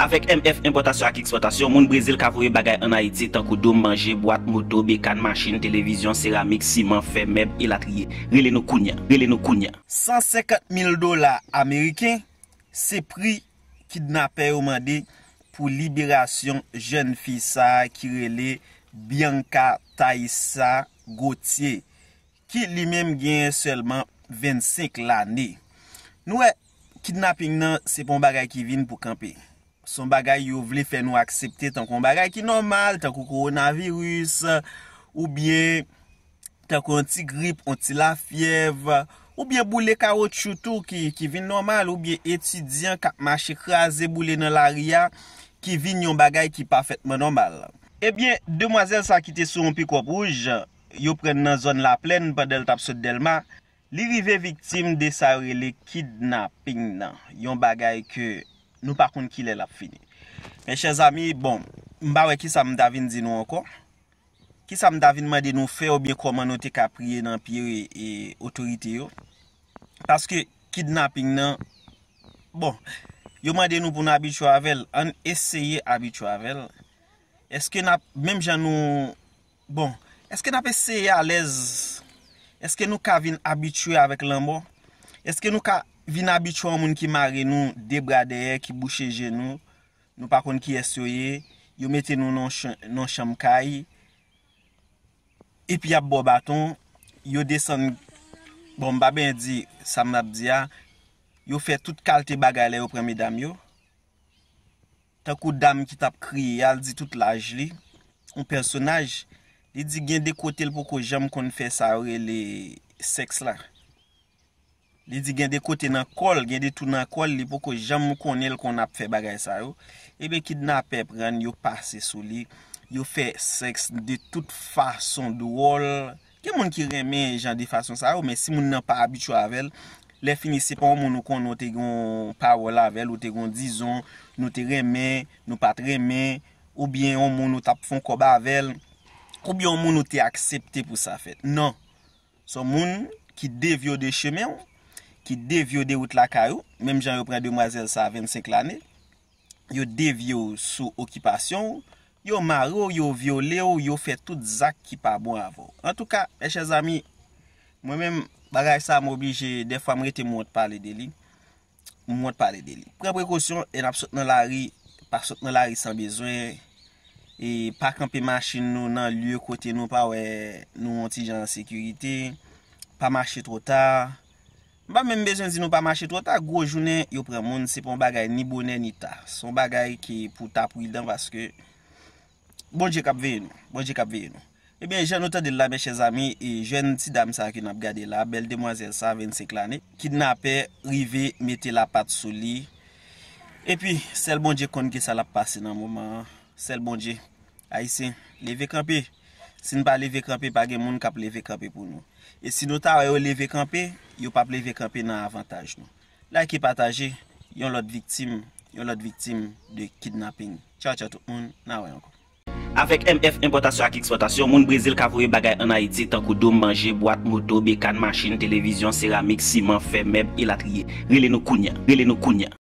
Afek MF importasyon ak eksportasyon, moun Brezil kavouye bagay anayite tankou do manje, boat, moto, bekan, manchine, televizyon, ceramik, siman, fèmèb, elatriye. Rile nou kounya. Rile nou kounya. 150.000 dola Amerike, se pri kidnapè ou mande pou liberasyon jen fisa kirele Bianca Taissa Gauthier ki li mèm gen selman 25 lanè. Nouè, kidnapping nan se pon bagay ki vin pou kampe. son bagay yo vle fè nou akseptè tan kon bagay ki normal, tan kon koronavirus, oubyen, tan kon ti grip, tan kon ti lafyev, oubyen boule karot choutou ki vin normal, oubyen etidyan kapmache krasè boule nan l'aria, ki vin yon bagay ki pafetman normal. Ebyen, eh demwazèl sa kitè sou yon pikopouj, yo pren nan zon la plèn, pa del tap sot delman, li vive viktim de sa rele kidnaping nan, yon bagay ki, Nou pa kon kil el ap fini. Mè chè zami, bon, mbawè ki sa mdavin zinou anko. Ki sa mdavin mè din nou fè ou byè koman nou te ka priye nan piyo e otorite yo. Paske kidnapping nan. Bon, yo mè din nou pou nabituavel, an eseye abituavel. Eske mèm jan nou... Bon, eske n ap eseye alez? Eske nou ka vin abitue avèk lanbo? Eske nou ka... Vi nabit chwa moun ki mare nou de bradeye ki bouche genou, nou pa kon ki esoye, yo meten nou nan chamkay. Epi ap bo baton, yo desen, bon baben di, sa mab dia, ah, yo fe tout kalte bagay le yo preme dam yo. Takou dam ki tap kriye, al di tout laj li. Un personaj, li di gen de kotel pou ko jem kon fesare le seks la. li di gen de kote nan kol, gen de tou nan kol, li pou ko jan mou konel kon ap fe bagay sa yo, ebe ki dna e pep ren yo pase sou li, yo fe seks de tout fason do wol, gen moun ki reme jan de fason sa yo, men si moun nan pa abitwa avel, le finisi pa ou moun nou kon nou te gen parola avel, nou te gen dizon, nou te reme, nou pat reme, ou bien ou moun nou tap fon koba avel, ou bien ou moun nou te aksepte pou sa fet, nan, son moun ki devyo de cheme ou, ki devyo de wote la karou, mem jan repren demwazel sa 25 l ane, yo devyo sou okipasyon, yo marou, yo vyo le ou, yo fe tout zak ki pa bon avon. En tout ka, e chè zami, mwen men bagay sa m oblige, defwa m rete mwote pale deli, mwote pale deli. Pre prekosyon, en ap sot nan lari, pas sot nan lari san bezwen, e pak anpe machin nou nan lye kote nou, pa wè nou mwoti jan ansekurite, pa mache trotar, Ba men bezwen zi nou pa mache to, ta gojounen yo pre moun, se pon bagay ni bonen ni ta. Son bagay ki pou ta pou idan vaske, bonje kap veye nou, bonje kap veye nou. Ebyen, eh jen nou ta de la meche zami, e jen si dam sa ki nap gade la, bel demwazen sa 25 lane, ki nap e rive mette la pat soli, e pi sel bonje konke sa la pase nan mouman, sel bonje. A yi se, leve krampi. Sin pa leve krampi, bagay moun ka pleve krampi pou nou. E si nou ta wè ou leve krampi, yo pa pleve krampi nan avantaj nou. La ki pataje, yon lot viktim, yon lot viktim de kidnapping. Tchao tchao tout moun, nan wè yon kon. Afek MF Importasyon ak Eksportasyon, moun Brezil kavouye bagay anayite tankou dom, manje, boate, moto, bekan, manchine, televizyon, seramik, siman, fèmèb, elatriye. Rile nou kounya, rile nou kounya.